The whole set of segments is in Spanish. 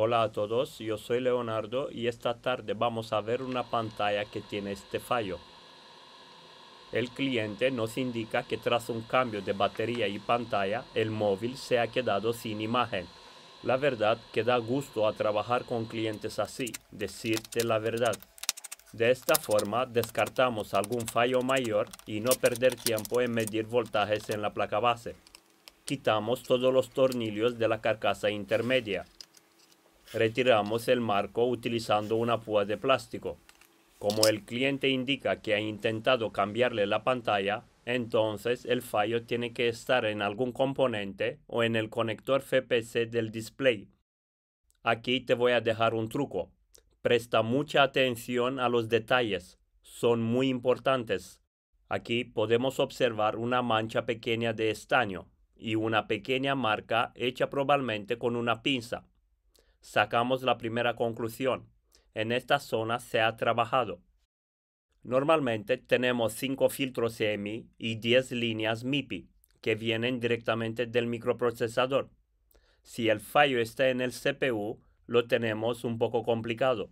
Hola a todos, yo soy Leonardo y esta tarde vamos a ver una pantalla que tiene este fallo. El cliente nos indica que tras un cambio de batería y pantalla, el móvil se ha quedado sin imagen. La verdad que da gusto a trabajar con clientes así, decirte la verdad. De esta forma descartamos algún fallo mayor y no perder tiempo en medir voltajes en la placa base. Quitamos todos los tornillos de la carcasa intermedia retiramos el marco utilizando una púa de plástico. Como el cliente indica que ha intentado cambiarle la pantalla, entonces el fallo tiene que estar en algún componente o en el conector FPC del display. Aquí te voy a dejar un truco. Presta mucha atención a los detalles, son muy importantes. Aquí podemos observar una mancha pequeña de estaño y una pequeña marca hecha probablemente con una pinza sacamos la primera conclusión. En esta zona se ha trabajado. Normalmente tenemos 5 filtros EMI y 10 líneas MIPI que vienen directamente del microprocesador. Si el fallo está en el CPU, lo tenemos un poco complicado.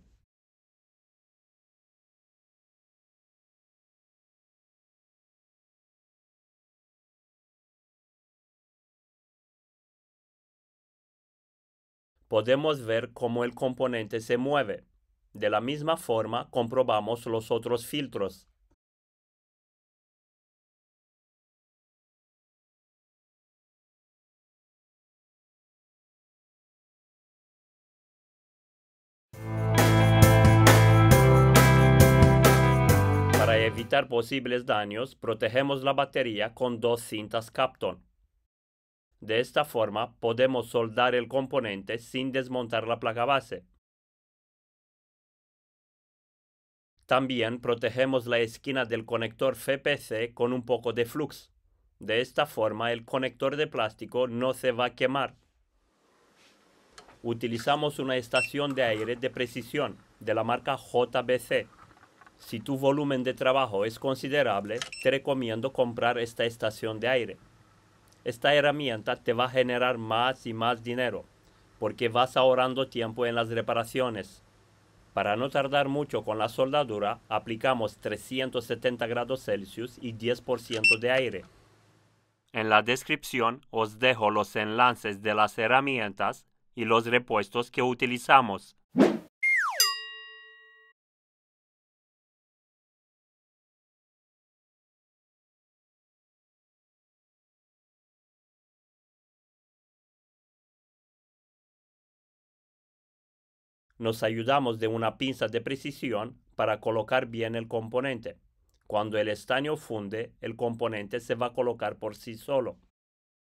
podemos ver cómo el componente se mueve. De la misma forma, comprobamos los otros filtros. Para evitar posibles daños, protegemos la batería con dos cintas Kapton. De esta forma podemos soldar el componente sin desmontar la placa base. También protegemos la esquina del conector FPC con un poco de flux. De esta forma el conector de plástico no se va a quemar. Utilizamos una estación de aire de precisión de la marca JBC. Si tu volumen de trabajo es considerable, te recomiendo comprar esta estación de aire esta herramienta te va a generar más y más dinero porque vas ahorrando tiempo en las reparaciones. Para no tardar mucho con la soldadura, aplicamos 370 grados Celsius y 10% de aire. En la descripción os dejo los enlaces de las herramientas y los repuestos que utilizamos. nos ayudamos de una pinza de precisión para colocar bien el componente. Cuando el estaño funde, el componente se va a colocar por sí solo.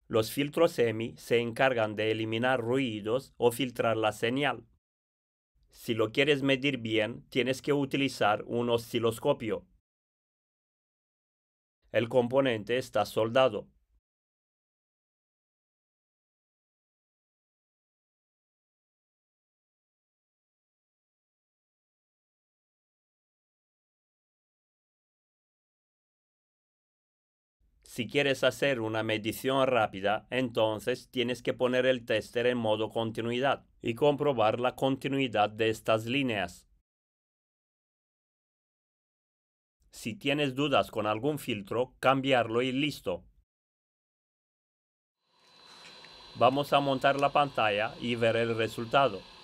Los filtros EMI se encargan de eliminar ruidos o filtrar la señal. Si lo quieres medir bien, tienes que utilizar un osciloscopio. El componente está soldado. Si quieres hacer una medición rápida, entonces tienes que poner el tester en modo continuidad y comprobar la continuidad de estas líneas. Si tienes dudas con algún filtro, cambiarlo y listo. Vamos a montar la pantalla y ver el resultado.